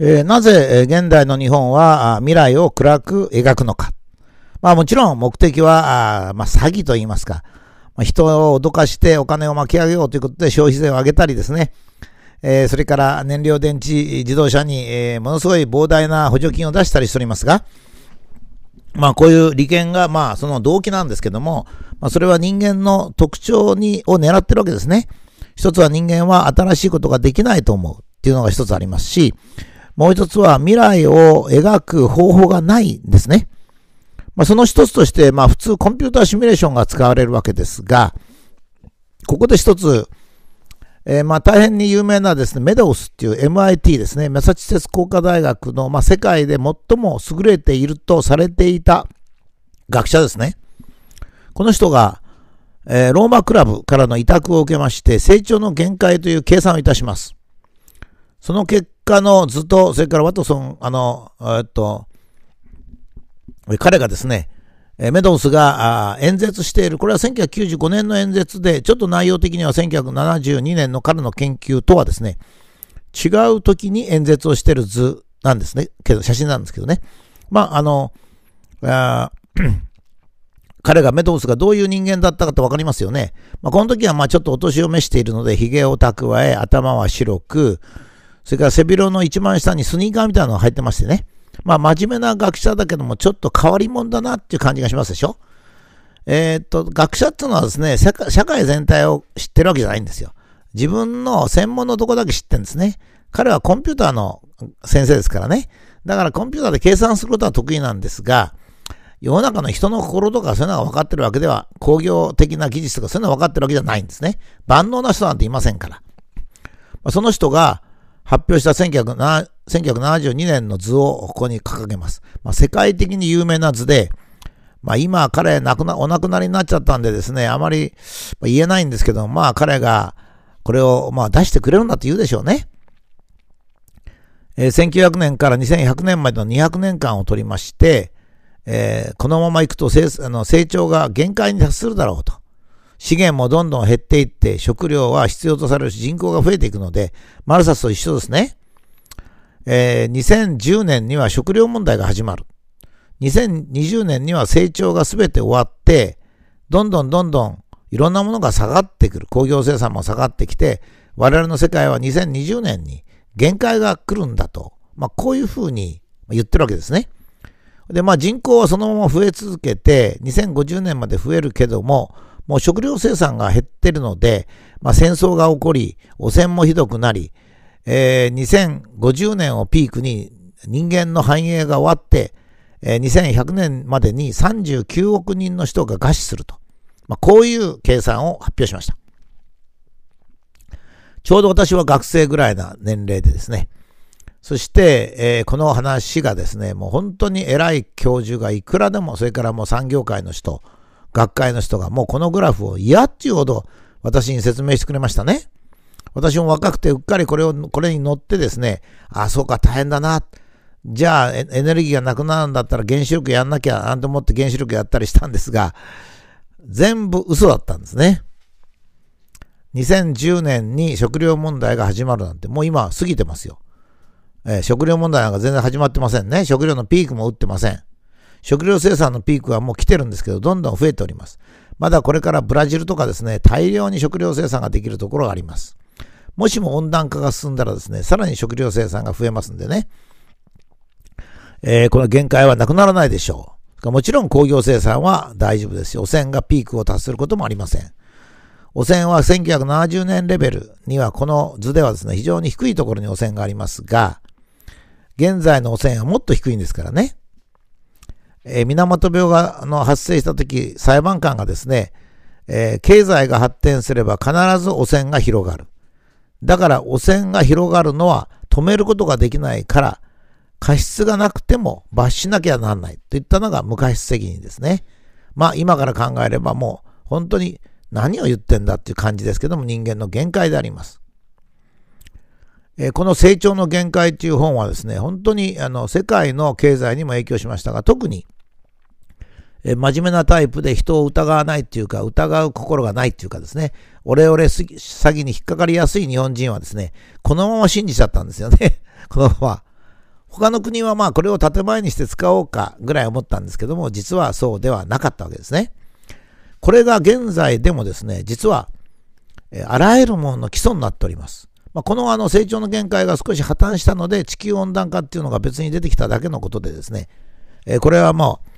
えー、なぜ現代の日本は未来を暗く描くのか。まあもちろん目的は、あまあ、詐欺と言いますか、人を脅かしてお金を巻き上げようということで消費税を上げたりですね、えー、それから燃料電池自動車に、えー、ものすごい膨大な補助金を出したりしておりますが、まあこういう利権がまあその動機なんですけども、まあそれは人間の特徴に、を狙ってるわけですね。一つは人間は新しいことができないと思うっていうのが一つありますし、もう一つは未来を描く方法がないんですね。まあ、その一つとして、まあ普通コンピューターシミュレーションが使われるわけですが、ここで一つ、えー、まあ大変に有名なですね、メドウスっていう MIT ですね、メサチセス工科大学の、まあ、世界で最も優れているとされていた学者ですね。この人が、えー、ローマクラブからの委託を受けまして、成長の限界という計算をいたします。その結家の図と、それからワトソン、あの、えっと、彼がですね、メドウスが演説している、これは1995年の演説で、ちょっと内容的には1972年の彼の研究とはですね、違う時に演説をしている図なんですね、けど写真なんですけどね。まあ、あの、あ彼がメドウスがどういう人間だったかとわかりますよね。まあ、この時はまあちょっとお年を召しているので、髭を蓄え、頭は白く、それから背広の一番下にスニーカーみたいなのが入ってましてね。まあ、真面目な学者だけども、ちょっと変わり者だなっていう感じがしますでしょ。えー、っと、学者っていうのはですね、社会全体を知ってるわけじゃないんですよ。自分の専門のとこだけ知ってるんですね。彼はコンピューターの先生ですからね。だからコンピューターで計算することは得意なんですが、世の中の人の心とかそういうのが分かってるわけでは、工業的な技術とかそういうのは分かってるわけじゃないんですね。万能な人なんていませんから。その人が、発表した1972年の図をここに掲げます。まあ、世界的に有名な図で、まあ、今彼亡くな、お亡くなりになっちゃったんでですね、あまり言えないんですけど、まあ彼がこれをまあ出してくれるんだって言うでしょうね。1900年から2100年までの200年間を取りまして、えー、このままいくと成あの成長が限界に達するだろうと。資源もどんどん減っていって、食料は必要とされるし、人口が増えていくので、マルサスと一緒ですね。えー、2010年には食料問題が始まる。2020年には成長が全て終わって、どんどんどんどんいろんなものが下がってくる。工業生産も下がってきて、我々の世界は2020年に限界が来るんだと。まあ、こういうふうに言ってるわけですね。で、まあ人口はそのまま増え続けて、2050年まで増えるけども、もう食料生産が減ってるので、まあ、戦争が起こり、汚染もひどくなり、えー、2050年をピークに人間の繁栄が終わって、えー、2100年までに39億人の人が餓死すると。まあ、こういう計算を発表しました。ちょうど私は学生ぐらいな年齢でですね。そして、えー、この話がですね、もう本当に偉い教授がいくらでも、それからもう産業界の人、学会の人がもうこのグラフを嫌っていうほど私に説明してくれましたね。私も若くてうっかりこれを、これに乗ってですね、ああ、そうか、大変だな。じゃあ、エネルギーがなくなるんだったら原子力やんなきゃ、なんて思って原子力やったりしたんですが、全部嘘だったんですね。2010年に食料問題が始まるなんて、もう今過ぎてますよ。えー、食料問題なんか全然始まってませんね。食料のピークも打ってません。食料生産のピークはもう来てるんですけど、どんどん増えております。まだこれからブラジルとかですね、大量に食料生産ができるところがあります。もしも温暖化が進んだらですね、さらに食料生産が増えますんでね、えー、この限界はなくならないでしょう。もちろん工業生産は大丈夫ですよ。汚染がピークを達することもありません。汚染は1970年レベルにはこの図ではですね、非常に低いところに汚染がありますが、現在の汚染はもっと低いんですからね。えー、源病がの発生した時裁判官がですね、えー、経済が発展すれば必ず汚染が広がる。だから汚染が広がるのは止めることができないから、過失がなくても罰しなきゃなんないといったのが無過失責任ですね。まあ今から考えればもう本当に何を言ってんだっていう感じですけども人間の限界であります。えー、この成長の限界という本はですね、本当にあの世界の経済にも影響しましたが、特にえ真面目なタイプで人を疑わないっていうか、疑う心がないっていうかですね、オレオレ詐欺に引っかかりやすい日本人はですね、このまま信じちゃったんですよね。このまま。他の国はまあこれを建前にして使おうかぐらい思ったんですけども、実はそうではなかったわけですね。これが現在でもですね、実は、えあらゆるものの基礎になっております。まあ、このあの成長の限界が少し破綻したので、地球温暖化っていうのが別に出てきただけのことでですね、えこれはもう、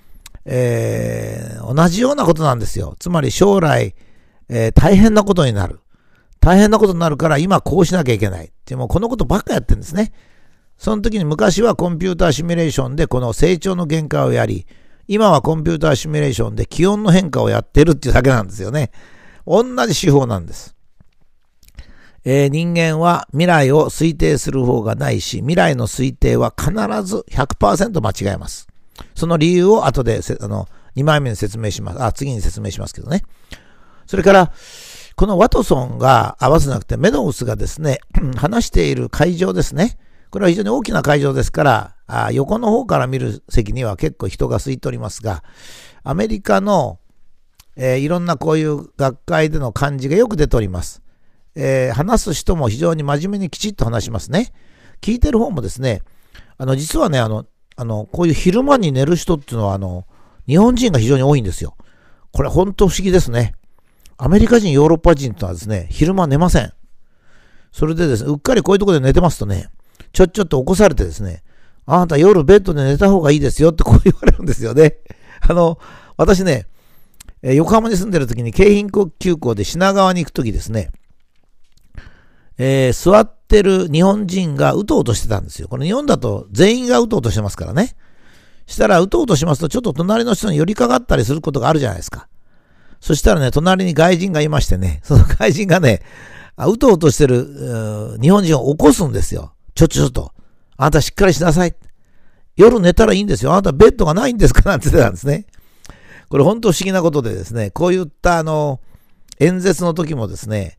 えー、同じようなことなんですよ。つまり将来、えー、大変なことになる。大変なことになるから今こうしなきゃいけない。でもこのことばっかやってるんですね。その時に昔はコンピューターシミュレーションでこの成長の限界をやり、今はコンピューターシミュレーションで気温の変化をやってるっていうだけなんですよね。同じ手法なんです。えー、人間は未来を推定する方がないし、未来の推定は必ず100%間違えます。その理由を後で、あの、2枚目に説明します。あ、次に説明しますけどね。それから、このワトソンが合わせなくて、メドウスがですね、話している会場ですね。これは非常に大きな会場ですから、あ横の方から見る席には結構人が空いておりますが、アメリカの、えー、いろんなこういう学会での漢字がよく出ております。えー、話す人も非常に真面目にきちっと話しますね。聞いてる方もですね、あの、実はね、あの、あの、こういう昼間に寝る人っていうのは、あの、日本人が非常に多いんですよ。これ本当不思議ですね。アメリカ人、ヨーロッパ人とはですね、昼間寝ません。それでですね、うっかりこういうとこで寝てますとね、ちょっちょっと起こされてですね、あなた夜ベッドで寝た方がいいですよって こう言われるんですよね。あの、私ね、え横浜に住んでる時に京浜急行で品川に行く時ですね、えー、座っってる日本人がうとうとしてたんですよ。この日本だと全員が撃とうとしてますからね。したら撃とうとしますとちょっと隣の人に寄りかかったりすることがあるじゃないですか。そしたらね、隣に外人がいましてね、その外人がね、あとうとしてる日本人を起こすんですよ。ちょちょっと。あなたしっかりしなさい。夜寝たらいいんですよ。あなたベッドがないんですかなんて言ってたんですね。これ本当不思議なことでですね、こういったあの、演説の時もですね、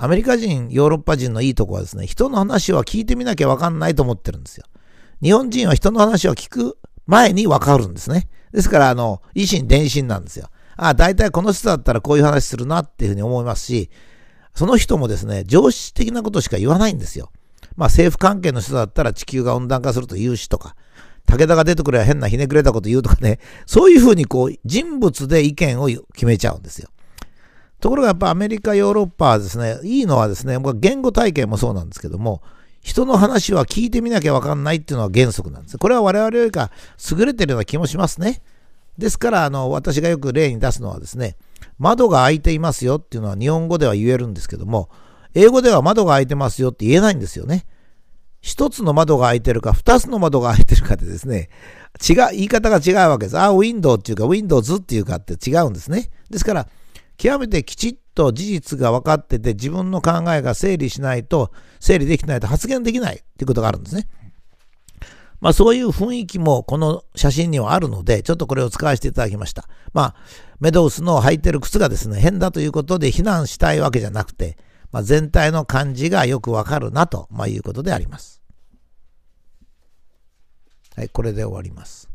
アメリカ人、ヨーロッパ人のいいとこはですね、人の話は聞いてみなきゃわかんないと思ってるんですよ。日本人は人の話を聞く前にわかるんですね。ですから、あの、維新伝心なんですよ。ああ、大体この人だったらこういう話するなっていうふうに思いますし、その人もですね、常識的なことしか言わないんですよ。まあ政府関係の人だったら地球が温暖化すると言うしとか、武田が出てくれば変なひねくれたこと言うとかね、そういうふうにこう人物で意見を決めちゃうんですよ。ところがやっぱアメリカ、ヨーロッパはですね、いいのはですね、僕言語体系もそうなんですけども、人の話は聞いてみなきゃわかんないっていうのは原則なんです。これは我々よりか優れてるような気もしますね。ですから、あの、私がよく例に出すのはですね、窓が開いていますよっていうのは日本語では言えるんですけども、英語では窓が開いてますよって言えないんですよね。一つの窓が開いてるか、二つの窓が開いてるかでですね、違う、言い方が違うわけです。あ、ウィンドウっていうか、ウィンドウズっていうかって違うんですね。ですから、極めてきちっと事実が分かってて、自分の考えが整理しないと、整理できないと発言できないということがあるんですね。まあそういう雰囲気もこの写真にはあるので、ちょっとこれを使わせていただきました。まあ、メドウスの履いてる靴がですね、変だということで非難したいわけじゃなくて、まあ、全体の感じがよくわかるなと、まあ、いうことであります。はい、これで終わります。